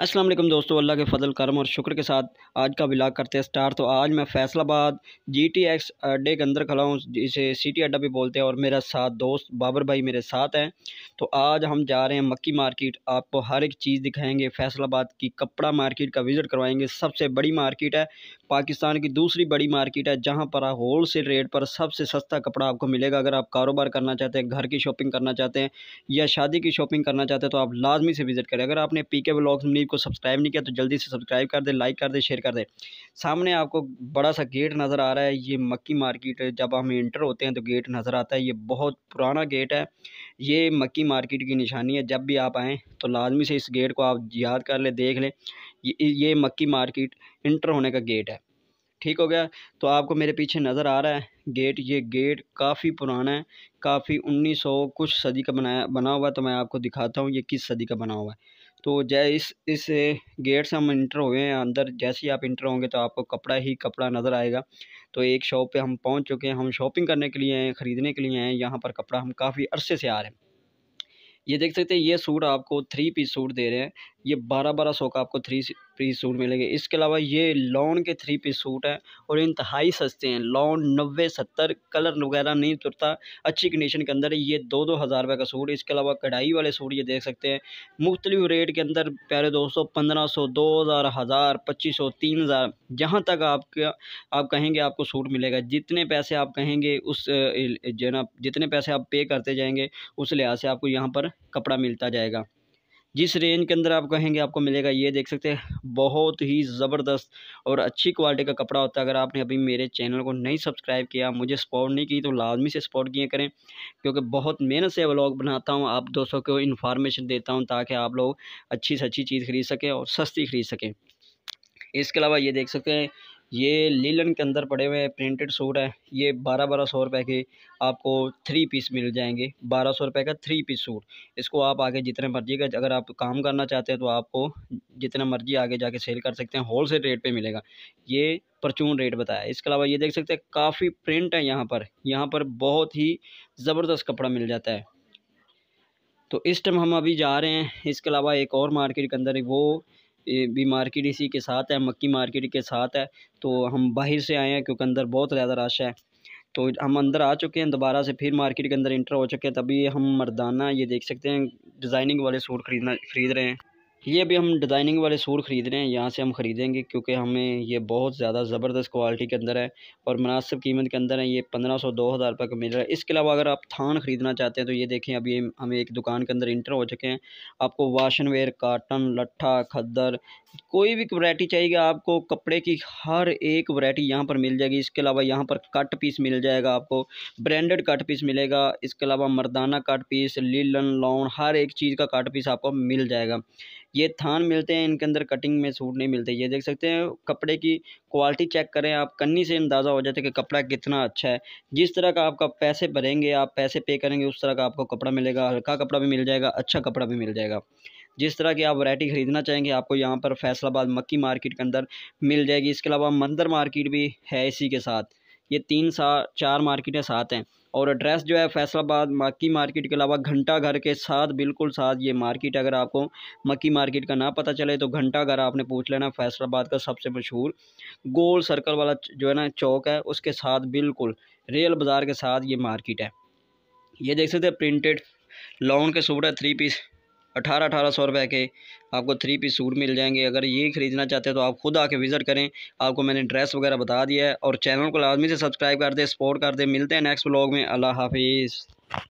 अस्सलाम वालेकुम दोस्तों अल्लाह के फजल करम और शुक्र के साथ आज का ब्लाग करते हैं स्टार्ट तो आज मैं फैसलाबाद जी टी एक्स अड्डे के अंदर खड़ा हूँ जिसे सिटी अड्डा भी बोलते हैं और मेरा साथ दोस्त बाबर भाई मेरे साथ हैं तो आज हम जा रहे हैं मक्की मार्केट आपको हर एक चीज़ दिखाएंगे फैसलाबाद की कपड़ा मार्केट का विज़िट करवाएंगे सबसे बड़ी मार्केट है पाकिस्तान की दूसरी बड़ी मार्केट है जहाँ पर होल सेल रेट पर सबसे सस्ता कपड़ा आपको मिलेगा अगर आप कारोबार करना चाहते हैं घर की शॉपिंग करना चाहते हैं या शादी की शॉपिंग करना चाहते हैं तो आप लाजमी से विज़िट करें अगर आपने पी के ब्लॉग्स को सब्सक्राइब नहीं किया तो जल्दी से सब्सक्राइब कर दें लाइक कर दें शेयर कर दें सामने आपको बड़ा सा गेट नज़र आ रहा है ये मक्की मार्केट जब हम इंटर होते हैं तो गेट नज़र आता है ये बहुत पुराना गेट है ये मक्की मार्केट की निशानी है जब भी आप आएँ तो लाजमी से इस गेट को आप याद कर लें देख लें ये ये मक्की मार्केट इंटर होने का गेट है ठीक हो गया तो आपको मेरे पीछे नज़र आ रहा है गेट ये गेट काफ़ी पुराना है काफ़ी 1900 कुछ सदी का बनाया बना हुआ है तो मैं आपको दिखाता हूँ ये किस सदी का बना हुआ है तो जय इस इस गेट से हम इंटर हुए हैं अंदर जैसे ही आप इंटर होंगे तो आपको कपड़ा ही कपड़ा नज़र आएगा तो एक शॉप पे हम पहुंच चुके हैं हम शॉपिंग करने के लिए हैं ख़रीदने के लिए हैं यहाँ पर कपड़ा हम काफ़ी अरसे से आ रहे हैं ये देख सकते हैं ये सूट आपको थ्री पीस सूट दे रहे हैं ये बारह बारह सौ का आपको थ्री पीस सूट मिलेंगे इसके अलावा ये लॉन के थ्री पीस सूट हैं और इंतहाई सस्ते हैं लॉन नब्बे सत्तर कलर वगैरह नहीं उतरता अच्छी कंडीशन के अंदर ये दो दो हज़ार रुपये का सूट इसके अलावा कढ़ाई वाले सूट ये देख सकते हैं मुख्तलिफ रेट के अंदर प्यारे दोस्तों पंद्रह सौ दो हज़ार हज़ार पच्चीस सौ तीन हज़ार जहाँ तक आपका आप कहेंगे आपको सूट मिलेगा जितने पैसे आप कहेंगे उस जो ना जितने पैसे आप पे करते जाएंगे उस लिहाज से आपको यहाँ पर कपड़ा मिलता जाएगा जिस रेंज के अंदर आप कहेंगे आपको मिलेगा ये देख सकते हैं बहुत ही ज़बरदस्त और अच्छी क्वालिटी का कपड़ा होता है अगर आपने अभी मेरे चैनल को नहीं सब्सक्राइब किया मुझे सपोर्ट नहीं की तो लाजमी से सपोर्ट किए करें क्योंकि बहुत मेहनत से व्लॉग बनाता हूँ आप दोस्तों को इन्फॉर्मेशन देता हूँ ताकि आप लोग अच्छी से अच्छी चीज़ खरीद सकें और सस्ती खरीद सकें इसके अलावा ये देख सकते हैं ये लीलन के अंदर पड़े हुए हैं प्रिंटेड सूट है ये बारह बारह सौ रुपए के आपको थ्री पीस मिल जाएंगे बारह सौ रुपए का थ्री पीस सूट इसको आप आगे जितने मर्जी का अगर आप काम करना चाहते हैं तो आपको जितना मर्जी आगे जाके सेल कर सकते हैं होल सेल रेट पे मिलेगा ये परचून रेट बताया इसके अलावा ये देख सकते हैं काफ़ी प्रिंट है यहाँ पर यहाँ पर बहुत ही ज़बरदस्त कपड़ा मिल जाता है तो इस टाइम हम अभी जा रहे हैं इसके अलावा एक और मार्केट के अंदर वो भी मार्केट इसी के साथ है मक्की मार्केट के साथ है तो हम बाहर से आए हैं क्योंकि अंदर बहुत ज़्यादा रश है तो हम अंदर आ चुके हैं दोबारा से फिर मार्केट के अंदर इंटर हो चुके हैं तभी हम मर्दाना ये देख सकते हैं डिज़ाइनिंग वाले सूट खरीदना खरीद रहे हैं ये अभी हम डिज़ाइनिंग वाले सूट ख़रीद रहे हैं यहाँ से हम ख़रीदेंगे क्योंकि हमें ये बहुत ज़्यादा ज़बरदस्त क्वालिटी के अंदर है और मुनासिब कीमत के अंदर है ये पंद्रह सौ दो हज़ार रुपये का मिल रहा है इसके अलावा अगर आप थान ख़रीदना चाहते हैं तो ये देखें अभी हम एक दुकान के अंदर इंटर हो चुके हैं आपको वाशन वेयर काटन लट्ठा खद्दर कोई भी वरायटी चाहिए आपको कपड़े की हर एक वरायटी यहाँ पर मिल जाएगी इसके अलावा यहाँ पर कट पीस मिल जाएगा आपको ब्रांडेड कट पीस मिलेगा इसके अलावा मर्दाना कट पीस लीलन लॉन हर एक चीज़ का कट पीस आपको मिल जाएगा ये थान मिलते हैं इनके अंदर कटिंग में सूट नहीं मिलते ये देख सकते हैं कपड़े की क्वालिटी चेक करें आप कन्नी से अंदाज़ा हो जाता है कि कपड़ा कितना अच्छा है जिस तरह का आपका पैसे भरेंगे आप पैसे पे करेंगे उस तरह का आपको कपड़ा मिलेगा हल्का कपड़ा भी मिल जाएगा अच्छा कपड़ा भी मिल जाएगा जिस तरह की आप वैरायटी ख़रीदना चाहेंगे आपको यहाँ पर फैसलाबाद मक्की मार्केट के अंदर मिल जाएगी इसके अलावा मंदिर मार्केट भी है इसी के साथ ये तीन सा चार मार्केटें साथ हैं और एड्रेस जो है फैसलाबाद मक्की मार्केट के अलावा घंटा घर के साथ बिल्कुल साथ ये मार्केट अगर आपको मक्की मार्केट का ना पता चले तो घंटा घर आपने पूछ लेना फैसलाबाद का सबसे मशहूर गोल सर्कल वाला जो है ना चौक है उसके साथ बिल्कुल रेल बाज़ार के साथ ये मार्केट है ये देख सकते हैं प्रिंटेड लॉन के सूट है थ्री पीस अठारह अठारह सौ रुपये के आपको थ्री पीस सूट मिल जाएंगे अगर ये ख़रीदना चाहते हैं तो आप खुद आके विज़िट करें आपको मैंने ड्रेस वगैरह बता दिया है और चैनल को लाजमी से सब्सक्राइब कर दें सपोर्ट कर दें मिलते हैं नेक्स्ट ब्लॉग में अल्लाह हाफिज़